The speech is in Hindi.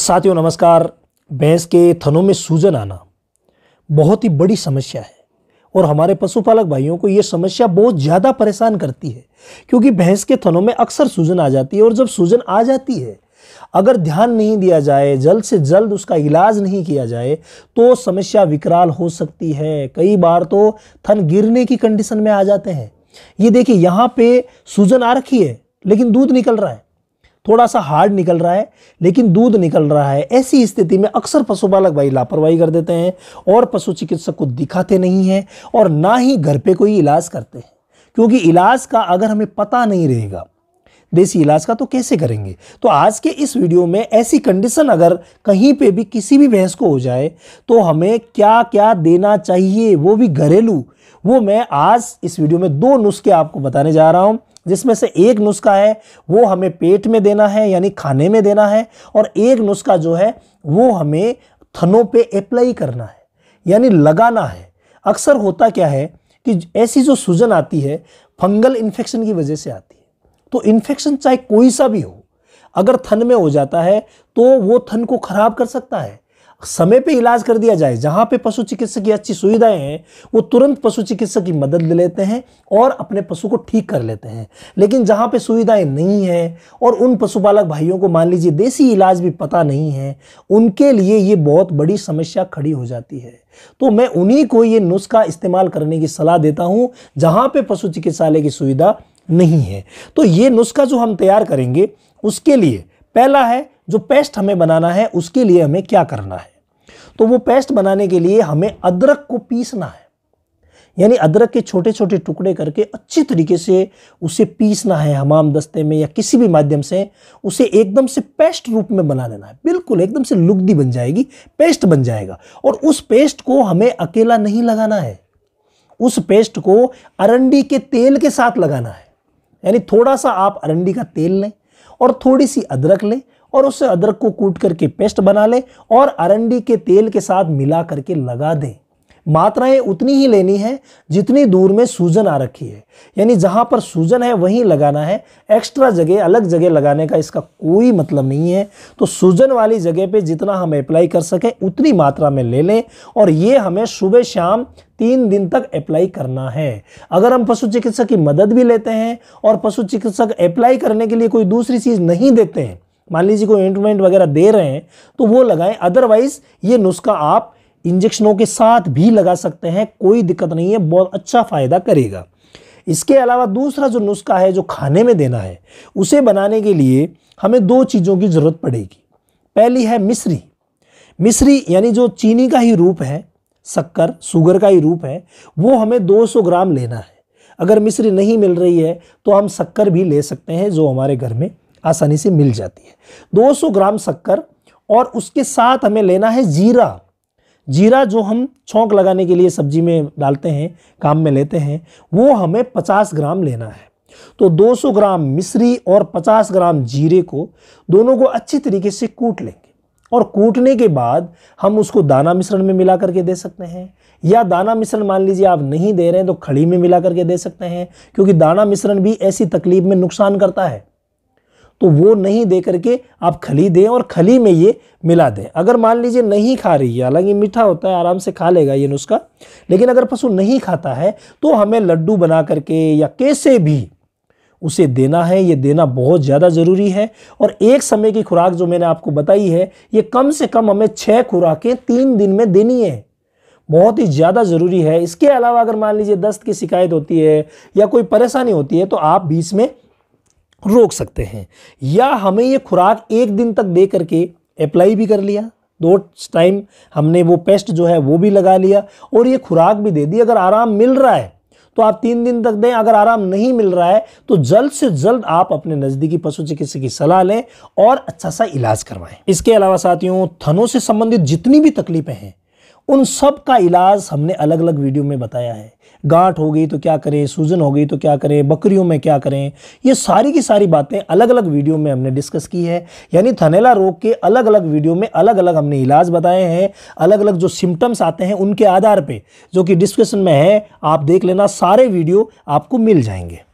साथियों नमस्कार भैंस के थनों में सूजन आना बहुत ही बड़ी समस्या है और हमारे पशुपालक भाइयों को ये समस्या बहुत ज़्यादा परेशान करती है क्योंकि भैंस के थनों में अक्सर सूजन आ जाती है और जब सूजन आ जाती है अगर ध्यान नहीं दिया जाए जल्द से जल्द उसका इलाज नहीं किया जाए तो समस्या विकराल हो सकती है कई बार तो थन गिरने की कंडीशन में आ जाते हैं ये देखिए यहाँ पे सूजन आ रखी है लेकिन दूध निकल रहा है थोड़ा सा हार्ड निकल रहा है लेकिन दूध निकल रहा है ऐसी स्थिति में अक्सर पशुपालक भाई लापरवाही कर देते हैं और पशु चिकित्सक को दिखाते नहीं हैं और ना ही घर पे कोई इलाज करते हैं क्योंकि इलाज का अगर हमें पता नहीं रहेगा देसी इलाज का तो कैसे करेंगे तो आज के इस वीडियो में ऐसी कंडीशन अगर कहीं पे भी किसी भी भैंस को हो जाए तो हमें क्या क्या देना चाहिए वो भी घरेलू वो मैं आज इस वीडियो में दो नुस्खे आपको बताने जा रहा हूँ जिसमें से एक नुस्खा है वो हमें पेट में देना है यानी खाने में देना है और एक नुस्खा जो है वो हमें थनों पे अप्लाई करना है यानी लगाना है अक्सर होता क्या है कि ऐसी जो सूजन आती है फंगल इन्फेक्शन की वजह से आती है तो इन्फेक्शन चाहे कोई सा भी हो अगर थन में हो जाता है तो वो थन को खराब कर सकता है समय पे इलाज कर दिया जाए जहाँ पे पशु चिकित्सक की अच्छी सुविधाएं हैं वो तुरंत पशु चिकित्सक की मदद ले लेते हैं और अपने पशु को ठीक कर लेते हैं लेकिन जहाँ पे सुविधाएं नहीं हैं और उन पशुपालक भाइयों को मान लीजिए देसी इलाज भी पता नहीं है उनके लिए ये बहुत बड़ी समस्या खड़ी हो जाती है तो मैं उन्हीं को ये नुस्खा इस्तेमाल करने की सलाह देता हूँ जहाँ पर पशु चिकित्सालय की सुविधा नहीं है तो ये नुस्खा जो हम तैयार करेंगे उसके लिए पहला है जो पेस्ट हमें बनाना है उसके लिए हमें क्या करना है तो वो पेस्ट बनाने के लिए हमें अदरक को पीसना है यानी अदरक के छोटे छोटे टुकड़े करके अच्छी तरीके से उसे पीसना है हमाम दस्ते में या किसी भी माध्यम से उसे एकदम से पेस्ट रूप में बना लेना है बिल्कुल एकदम से लुगदी बन जाएगी पेस्ट बन जाएगा और उस पेस्ट को हमें अकेला नहीं लगाना है उस पेस्ट को अरंडी के तेल के साथ लगाना है यानी थोड़ा सा आप अरंडी का तेल लें और थोड़ी सी अदरक लें और उससे अदरक को कूट करके पेस्ट बना लें और अरंडी के तेल के साथ मिला करके लगा दें मात्राएं उतनी ही लेनी है जितनी दूर में सूजन आ रखी है यानी जहां पर सूजन है वहीं लगाना है एक्स्ट्रा जगह अलग जगह लगाने का इसका कोई मतलब नहीं है तो सूजन वाली जगह पे जितना हम अप्लाई कर सकें उतनी मात्रा में ले लें और ये हमें सुबह शाम तीन दिन तक अप्लाई करना है अगर हम पशु चिकित्सक की मदद भी लेते हैं और पशु चिकित्सक अप्लाई करने के लिए कोई दूसरी चीज़ नहीं देते हैं मान लीजिए कोई इंटमेंट वगैरह दे रहे हैं तो वो लगाएं अदरवाइज ये नुस्खा आप इंजेक्शनों के साथ भी लगा सकते हैं कोई दिक्कत नहीं है बहुत अच्छा फ़ायदा करेगा इसके अलावा दूसरा जो नुस्खा है जो खाने में देना है उसे बनाने के लिए हमें दो चीज़ों की ज़रूरत पड़ेगी पहली है मिश्री मिश्री यानी जो चीनी का ही रूप है शक्कर शुगर का ही रूप है वो हमें 200 ग्राम लेना है अगर मिश्री नहीं मिल रही है तो हम शक्कर भी ले सकते हैं जो हमारे घर में आसानी से मिल जाती है 200 ग्राम शक्कर और उसके साथ हमें लेना है जीरा जीरा जो हम छोंक लगाने के लिए सब्जी में डालते हैं काम में लेते हैं वो हमें 50 ग्राम लेना है तो 200 ग्राम मिश्री और 50 ग्राम जीरे को दोनों को अच्छी तरीके से कूट लेंगे और कूटने के बाद हम उसको दाना मिश्रण में मिला करके दे सकते हैं या दाना मिश्रण मान लीजिए आप नहीं दे रहे हैं तो खड़ी में मिला करके दे सकते हैं क्योंकि दाना मिश्रण भी ऐसी तकलीफ में नुकसान करता है तो वो नहीं दे करके आप खली दें और खली में ये मिला दें अगर मान लीजिए नहीं खा रही है हालांकि मीठा होता है आराम से खा लेगा ये नुस्खा लेकिन अगर पशु नहीं खाता है तो हमें लड्डू बना करके या कैसे भी उसे देना है ये देना बहुत ज़्यादा ज़रूरी है और एक समय की खुराक जो मैंने आपको बताई है ये कम से कम हमें छः खुराकें तीन दिन में देनी है बहुत ही ज़्यादा ज़रूरी है इसके अलावा अगर मान लीजिए दस्त की शिकायत होती है या कोई परेशानी होती है तो आप बीच में रोक सकते हैं या हमें ये खुराक एक दिन तक दे करके अप्लाई भी कर लिया दो टाइम हमने वो पेस्ट जो है वो भी लगा लिया और ये खुराक भी दे दी अगर आराम मिल रहा है तो आप तीन दिन तक दें अगर आराम नहीं मिल रहा है तो जल्द से जल्द आप अपने नज़दीकी पशु चिकित्सक की सलाह लें और अच्छा सा इलाज करवाएं इसके अलावा साथियों थनों से संबंधित जितनी भी तकलीफें हैं उन सब का इलाज हमने अलग अलग वीडियो में बताया है गांठ हो गई तो क्या करें सूजन हो गई तो क्या करें बकरियों में क्या करें ये सारी की सारी बातें अलग अलग वीडियो में हमने डिस्कस की है यानी थनेला रोग के अलग अलग वीडियो में अलग अलग हमने इलाज बताए हैं अलग अलग जो सिम्टम्स आते हैं उनके आधार पर जो कि डिस्कशन में है आप देख लेना सारे वीडियो आपको मिल जाएंगे